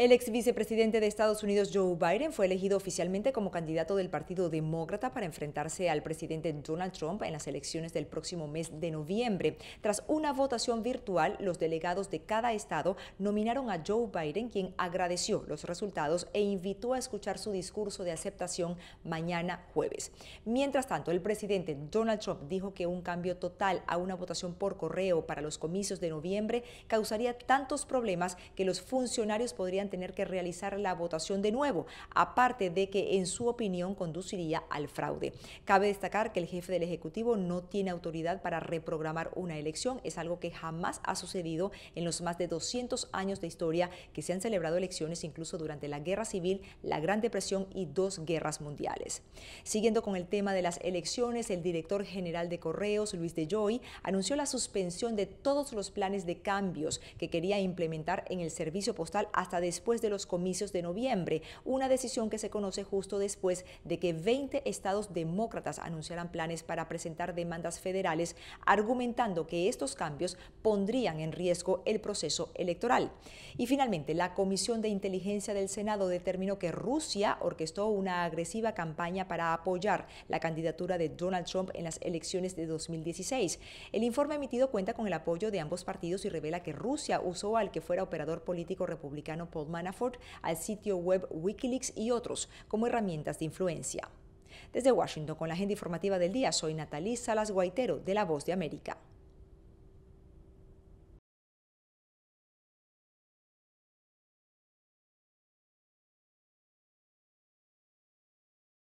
El ex vicepresidente de Estados Unidos Joe Biden fue elegido oficialmente como candidato del Partido Demócrata para enfrentarse al presidente Donald Trump en las elecciones del próximo mes de noviembre. Tras una votación virtual, los delegados de cada estado nominaron a Joe Biden, quien agradeció los resultados e invitó a escuchar su discurso de aceptación mañana jueves. Mientras tanto, el presidente Donald Trump dijo que un cambio total a una votación por correo para los comicios de noviembre causaría tantos problemas que los funcionarios podrían tener que realizar la votación de nuevo, aparte de que en su opinión conduciría al fraude. Cabe destacar que el jefe del Ejecutivo no tiene autoridad para reprogramar una elección, es algo que jamás ha sucedido en los más de 200 años de historia que se han celebrado elecciones incluso durante la Guerra Civil, la Gran Depresión y dos guerras mundiales. Siguiendo con el tema de las elecciones, el director general de Correos, Luis de Joy, anunció la suspensión de todos los planes de cambios que quería implementar en el servicio postal hasta después después de los comicios de noviembre, una decisión que se conoce justo después de que 20 estados demócratas anunciaran planes para presentar demandas federales, argumentando que estos cambios pondrían en riesgo el proceso electoral. Y finalmente, la Comisión de Inteligencia del Senado determinó que Rusia orquestó una agresiva campaña para apoyar la candidatura de Donald Trump en las elecciones de 2016. El informe emitido cuenta con el apoyo de ambos partidos y revela que Rusia usó al que fuera operador político republicano Paul Manafort al sitio web Wikileaks y otros como herramientas de influencia. Desde Washington, con la agenda informativa del día, soy Natalí Salas Guaitero, de La Voz de América.